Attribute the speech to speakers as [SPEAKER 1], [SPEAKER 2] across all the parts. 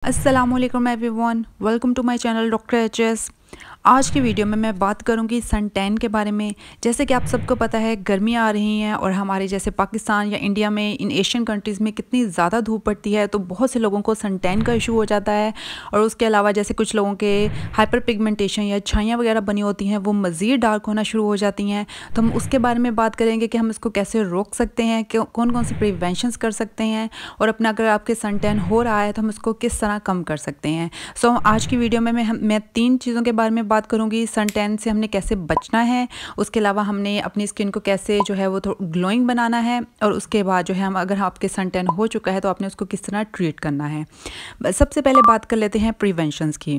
[SPEAKER 1] Assalamualaikum alaikum everyone welcome to my channel Dr. HS आज की video में मैं बात करूंगी सन टैन के बारे में जैसे कि आप सबको पता है गर्मियाँ आ रही हैं और हमारे जैसे पाकिस्तान या इंडिया में इन एशियन कंट्रीज़ में कितनी ज़्यादा धूप पड़ती है तो बहुत से लोगों को सन टैन का इशू हो जाता है और उसके अलावा जैसे कुछ लोगों के हाइपर पिगमेंटेशन या छाइयाँ वगैरह बनी होती हैं वो मज़ीद डार्क होना शुरू हो जाती हैं तो हम उसके बारे में बात करेंगे कि हम इसको कैसे रोक सकते हैं कौन कौन से प्रिवेंशन कर सकते हैं और अपना अगर आपके सन टैन हो रहा है तो हम उसको किस तरह कम कर सकते हैं सो आज की वीडियो में मैं तीन चीज़ों के बारे में बात करूँगी सन टैन से हमने कैसे बचना है उसके अलावा हमने अपनी स्किन को कैसे जो है वो थोड़ा ग्लोइंग बनाना है और उसके बाद जो है हम अगर आपके सन टैन हो चुका है तो आपने उसको किस तरह ट्रीट करना है सबसे पहले बात कर लेते हैं प्रिवेंशंस की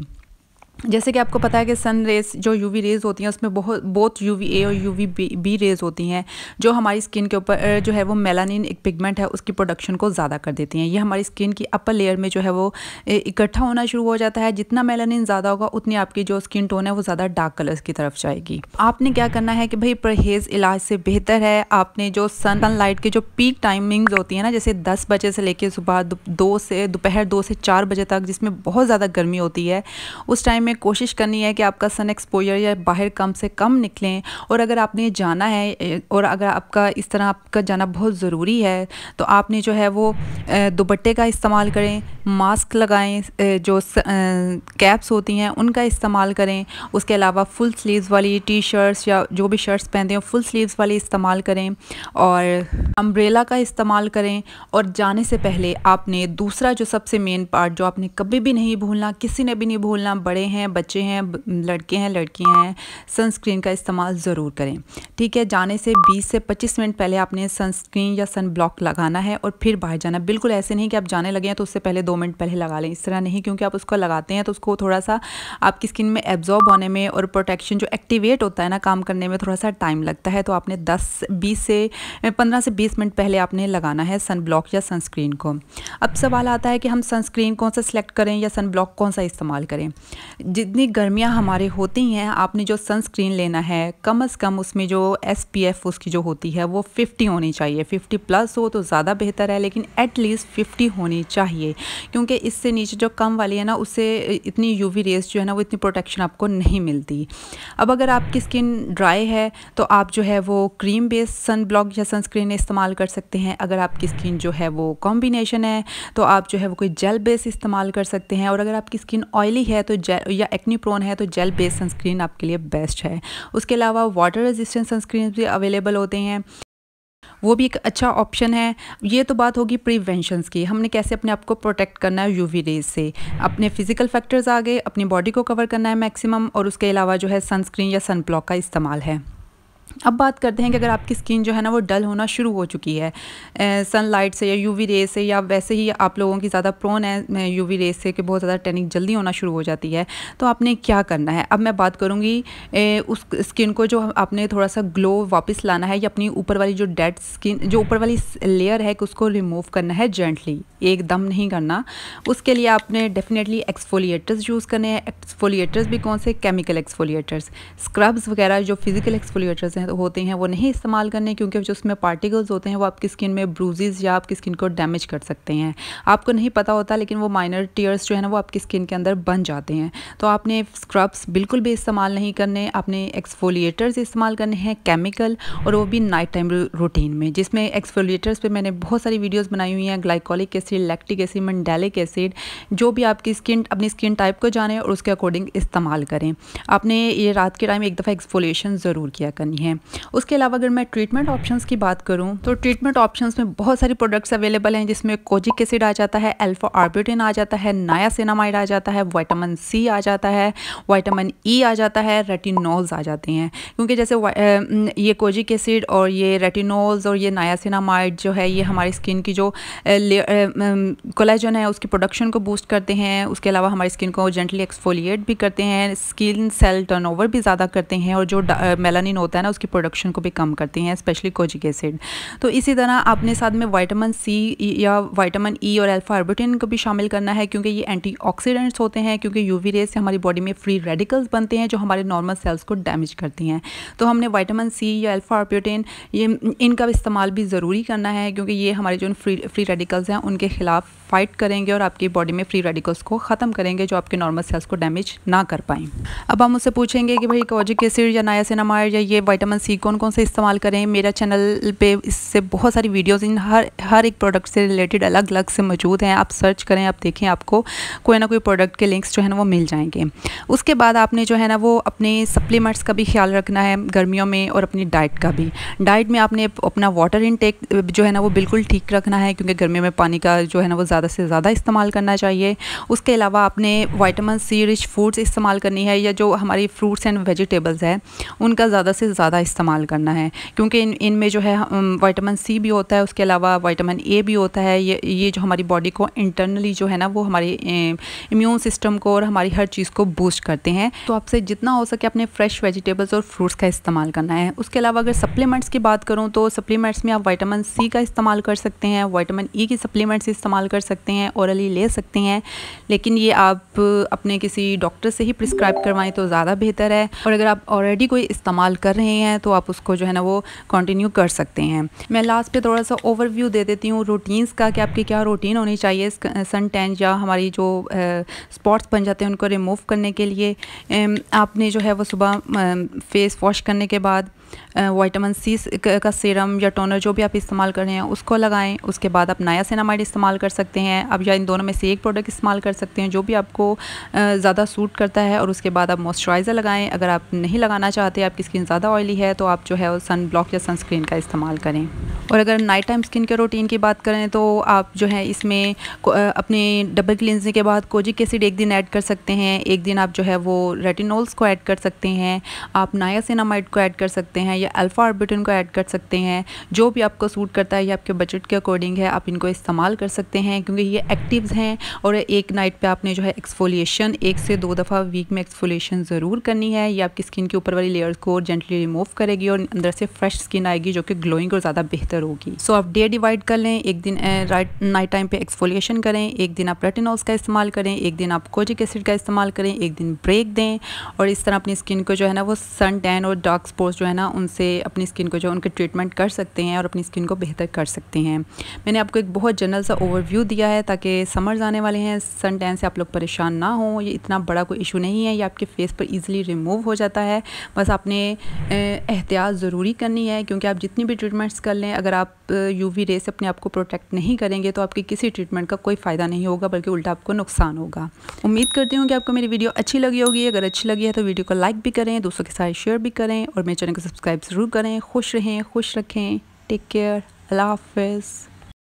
[SPEAKER 1] जैसे कि आपको पता है कि सन रेज जो यूवी रेज होती हैं उसमें बहुत बहुत यूवी ए और यूवी बी, बी रेज होती हैं जो हमारी स्किन के ऊपर जो है वो मेलानिन एक पिगमेंट है उसकी प्रोडक्शन को ज़्यादा कर देती हैं ये हमारी स्किन की अपर लेयर में जो है वो इकट्ठा होना शुरू हो जाता है जितना मेलानिन ज़्यादा होगा उतनी आपकी जो स्किन टोन है वो ज़्यादा डार्क कलर्स की तरफ जाएगी आपने क्या करना है कि भाई परहेज़ इलाज से बेहतर है आपने जो सन सनलाइट के जो पीक टाइमिंग्स होती हैं ना जैसे दस बजे से लेकर सुबह दो से दोपहर दो से चार बजे तक जिसमें बहुत ज़्यादा गर्मी होती है उस टाइम में में कोशिश करनी है कि आपका सन एक्सपोजर या बाहर कम से कम निकलें और अगर आपने जाना है और अगर आपका इस तरह आपका जाना बहुत ज़रूरी है तो आपने जो है वो दुपट्टे का इस्तेमाल करें मास्क लगाएं जो कैप्स होती हैं उनका इस्तेमाल करें उसके अलावा फुल स्लीव्स वाली टी शर्ट्स या जो भी शर्ट्स पहनते हैं फुल स्लीव्स वाली इस्तेमाल करें और अम्ब्रेला का इस्तेमाल करें और जाने से पहले आपने दूसरा जो सबसे मेन पार्ट जो आपने कभी भी नहीं भूलना किसी ने भी नहीं भूलना बड़े हैं बच्चे हैं लड़के हैं लड़कियां हैं सनस्क्रीन का इस्तेमाल ज़रूर करें ठीक है जाने से 20 से 25 मिनट पहले आपने सनस्क्रीन या सन ब्लॉक लगाना है और फिर बाहर जाना बिल्कुल ऐसे नहीं कि आप जाने लगे हैं तो उससे पहले दो मिनट पहले लगा लें इस तरह नहीं क्योंकि आप उसको लगाते हैं तो उसको थोड़ा सा आपकी स्किन में एब्जॉर्ब होने में और प्रोटेक्शन जो एक्टिवेट होता है ना काम करने में थोड़ा सा टाइम लगता है तो आपने दस बीस से पंद्रह से बीस मिनट पहले आपने लगाना है सन ब्लॉक या सनस्क्रीन को अब सवाल आता है कि हम सनस्क्रीन कौन सा सेलेक्ट करें या सन ब्लॉक कौन सा इस्तेमाल करें जितनी गर्मियाँ हमारे हम्म। होती हैं आपने जो सनस्क्रीन लेना है कम अज़ कम उसमें जो एस उसकी जो होती है वो 50 होनी चाहिए 50 प्लस हो तो ज़्यादा बेहतर है लेकिन एटलीस्ट 50 होनी चाहिए क्योंकि इससे नीचे जो कम वाली है ना उससे इतनी यू रेस जो है ना वो इतनी प्रोटेक्शन आपको नहीं मिलती अब अगर आपकी स्किन ड्राई है तो आप जो है वो क्रीम बेस्ड सन ब्लॉक या सनस्क्रीन इस्तेमाल कर सकते हैं अगर आपकी स्किन जो है वो कॉम्बिनेशन है तो आप जो है वो कोई जेल बेस इस्तेमाल कर सकते हैं और अगर आपकी स्किन ऑयली है तो या एक्नी प्रोन है तो जेल बेस्ड सनस्क्रीन आपके लिए बेस्ट है उसके अलावा वाटर रेजिस्टेंट सनस्क्रीन भी अवेलेबल होते हैं वो भी एक अच्छा ऑप्शन है ये तो बात होगी प्रिवेंशंस की हमने कैसे अपने आप को प्रोटेक्ट करना है यूवी रेज से अपने फिजिकल फैक्टर्स आ गए अपनी बॉडी को कवर करना है मैक्सिमम और उसके अलावा जो है सनस्क्रीन या सनब्लॉक का इस्तेमाल है अब बात करते हैं कि अगर आपकी स्किन जो है ना वो डल होना शुरू हो चुकी है सनलाइट से या यूवी रे से या वैसे ही आप लोगों की ज़्यादा प्रोन है यूवी रे से कि बहुत ज़्यादा टैनिक जल्दी होना शुरू हो जाती है तो आपने क्या करना है अब मैं बात करूँगी उस स्किन को जो आपने थोड़ा सा ग्लो वापस लाना है या अपनी ऊपर वाली जो डेड स्किन जो ऊपर वाली लेयर है कि उसको रिमूव करना है जेंटली एकदम नहीं करना उसके लिए आपने डेफिनेटली एक्सफोलिएटर्स यूज़ करने हैं एक्सफोलिएटर्स भी कौन से केमिकल एक्सफोलिएटर्स स्क्रब्स वगैरह जो फिज़िकल एक्सफोलिएटर्स हैं होते हैं तो होते हैं वो नहीं इस्तेमाल करने क्योंकि जो उसमें पार्टिकल्स होते हैं वो आपकी स्किन में ब्रूजेज़ या आपकी स्किन को डैमेज कर सकते हैं आपको नहीं पता होता लेकिन वो माइनर टीयर्स जो है ना वो आपकी स्किन के अंदर बन जाते हैं तो आपने स्क्रब्स बिल्कुल भी इस्तेमाल नहीं करने आपने एक्सफोलिएटर्स इस्तेमाल करने हैं केमिकल और वो भी नाइट टाइम रूटीन में जिसमें एक्सफोलिएटर्स पर मैंने बहुत सारी वीडियोज़ बनाई हुई हैं glycolic acid lactic acid mandelic acid जो भी आपकी स्किन अपनी स्किन टाइप को जाने और उसके अकॉर्डिंग इस्तेमाल करें आपने ये रात के टाइम एक दफ़ा एक्सफोलिएशन ज़रूर किया करनी है हैं उसके अलावा अगर मैं ट्रीटमेंट ऑप्शंस की बात करूं तो ट्रीटमेंट ऑप्शंस में बहुत सारी प्रोडक्ट्स अवेलेबल हैं जिसमें कोजिक एसिड आ जाता है एल्फो आर्ब्यूटिन आ जाता है नायासिनामाइड आ जाता है वाइटामिन सी आ जाता है वाइटामिन ई e आ जाता है रेटिनोल्स आ जाते हैं क्योंकि जैसे ये कोजिक एसिड और ये रेटिनोल्स और ये नायासिनामाइड जो है ये हमारी स्किन की जो कोलेजन है उसकी प्रोडक्शन को बूस्ट करते हैं उसके अलावा हमारी स्किन को जेंटली एक्सफोलिएट भी करते हैं स्किन सेल टर्नओवर भी ज़्यादा करते हैं और जो मेलानिन होता है ना उसकी प्रोडक्शन को भी कम करती हैं स्पेशली कोजिक एसिड तो इसी तरह आपने साथ में वाइटामिन सी या वाइटामिन ई e और अल्फा आर्बिटिन को भी शामिल करना है क्योंकि ये एंटीऑक्सीडेंट्स होते हैं क्योंकि यूवी रेस से हमारी बॉडी में फ्री रेडिकल्स बनते हैं जो हमारे नॉर्मल सेल्स को डैमेज करती हैं तो हमने वाइटामिन सी या अल्फा आर्बिटिन ये इनका इस्तेमाल भी ज़रूरी करना है क्योंकि ये हमारे जो फ्री फ्री रेडिकल्स हैं उनके ख़िलाफ़ फ़ाइट करेंगे और आपकी बॉडी में फ्री रेडिकल्स को ख़त्म करेंगे जो आपके नॉर्मल सेल्स को डैमेज ना कर पाएँ अब हम उससे पूछेंगे कि भाई कोजिक एसिड या नायासिनामाइड या ये वाइट विटामिन सी कौन कौन से इस्तेमाल करें मेरा चैनल पे इससे बहुत सारी वीडियोस इन हर हर एक प्रोडक्ट से रिलेटेड अलग अलग से मौजूद हैं आप सर्च करें आप देखें आपको कोई ना कोई प्रोडक्ट के लिंक्स जो है ना वो मिल जाएंगे उसके बाद आपने जो है ना वो अपने सप्लीमेंट्स का भी ख्याल रखना है गर्मियों में और अपनी डाइट का भी डाइट में आपने अपना वाटर इनटेक जो है ना वो बिल्कुल ठीक रखना है क्योंकि गर्मियों में पानी का जो है ना वो ज़्यादा से ज़्यादा इस्तेमाल करना चाहिए उसके अलावा आपने वाइटामिन सी रिच फूड्स इस्तेमाल करनी है या जो हमारी फ्रूट्स एंड वेजिटेबल्स हैं उनका ज़्यादा से ज़्यादा ज़्यादा इस्तेमाल करना है क्योंकि इन इनमें जो है वाइटामिन सी भी होता है उसके अलावा वाइटामिन ए भी होता है ये ये जो हमारी बॉडी को इंटरनली जो है ना वो हमारे इम्यून सिस्टम को और हमारी हर चीज़ को बूस्ट करते हैं तो आपसे जितना हो सके अपने फ्रेश वेजिटेबल्स और फ्रूट्स का इस्तेमाल करना है उसके अलावा अगर सप्लीमेंट्स की बात करूँ तो सप्लीमेंट्स में आप वाइटामिन सी का इस्तेमाल कर सकते हैं वाइटामिन ई की सप्लीमेंट्स इस्तेमाल कर सकते हैं औरली ले सकते हैं लेकिन ये आप अपने किसी डॉक्टर से ही प्रिस्क्राइब करवाएं तो ज़्यादा बेहतर है और अगर आप ऑलरेडी कोई इस्तेमाल कर रहे हैं नहीं है तो आप उसको जो है ना वो कंटिन्यू कर सकते हैं मैं लास्ट पे थोड़ा सा ओवरव्यू दे देती हूँ रूटीन्स का कि आपकी क्या रूटीन होनी चाहिए सन टैन या हमारी जो स्पॉट्स बन जाते हैं उनको रिमूव करने के लिए आपने जो है वो सुबह फेस वॉश करने के बाद वाइटामिन सी का सीरम या टोनर जो भी आप इस्तेमाल कर रहे हैं उसको लगाएं उसके बाद आप नया सिनामाइड इस्तेमाल कर सकते हैं आप या इन दोनों में से एक प्रोडक्ट इस्तेमाल कर सकते हैं जो भी आपको ज़्यादा सूट करता है और उसके बाद आप मॉइस्चराइज़र लगाएं अगर आप नहीं लगाना चाहते आपकी स्किन ज़्यादा ऑयली है तो आप जो है सन ब्लॉक या सनस्क्रीन का इस्तेमाल करें और अगर नाइट टाइम स्किन के रूटीन की बात करें तो आप जो है इसमें अपने डबल क्लिनजिंग के बाद कोजिक एसिड एक दिन ऐड कर सकते हैं एक दिन आप जो है वो रेटिनोल्स को ऐड कर सकते हैं आप नायासिनामाइड को ऐड कर सकते हैं सकते हैं या अल्फ़ा ऑर्बिटन को ऐड कर सकते हैं जो भी आपको सूट करता है या आपके बजट के अकॉर्डिंग है आप इनको इस्तेमाल कर सकते हैं क्योंकि ये एक्टिव्स हैं और एक नाइट पे आपने जो है एक्सफोलिएशन एक से दो दफ़ा वीक में एक्सफोलिएशन ज़रूर करनी है या आपकी स्किन के ऊपर वाली लेयर्स को जेंटली रिमूव करेगी और अंदर से फ्रेश स्किन आएगी जो कि ग्लोइंग और ज़्यादा बेहतर होगी सो so, आप डे डिवाइड कर लें एक दिन राइट नाइट टाइम पर एक्सफोलिएशन करें एक दिन आप रेटिनॉल्स का इस्तेमाल करें एक दिन आप कोजिक एसिड का इस्तेमाल करें एक दिन ब्रेक दें और इस तरह अपनी स्किन को जो है ना वो सन टैन और डार्क स्पॉट्स जो है ना उनसे अपनी स्किन को जो उनके ट्रीटमेंट कर सकते हैं और अपनी स्किन को बेहतर कर सकते हैं मैंने आपको एक बहुत जनरल सा ओवरव्यू दिया है ताकि समर्स आने वाले हैं सन टैन से आप लोग परेशान ना हो ये इतना बड़ा कोई इशू नहीं है ये आपके फेस पर ईजिली रिमूव हो जाता है बस आपने एहतियात ज़रूरी करनी है क्योंकि आप जितनी भी ट्रीटमेंट्स कर लें अगर आप यू रे से अपने आप को प्रोटेक्ट नहीं करेंगे तो आपके किसी ट्रीटमेंट का कोई फ़ायदा नहीं होगा बल्कि उल्टा आपको नुकसान होगा उम्मीद करती हूँ कि आपको मेरी वीडियो अच्छी लगी होगी अगर अच्छी लगी है तो वीडियो को लाइक भी करें दोस्तों के साथ शेयर भी करें और मेरे चैनल को सब्सक्राइब सब्सक्राइब ज़रूर करें खुश रहें खुश रखें टेक केयर अल्लाह हाफिज़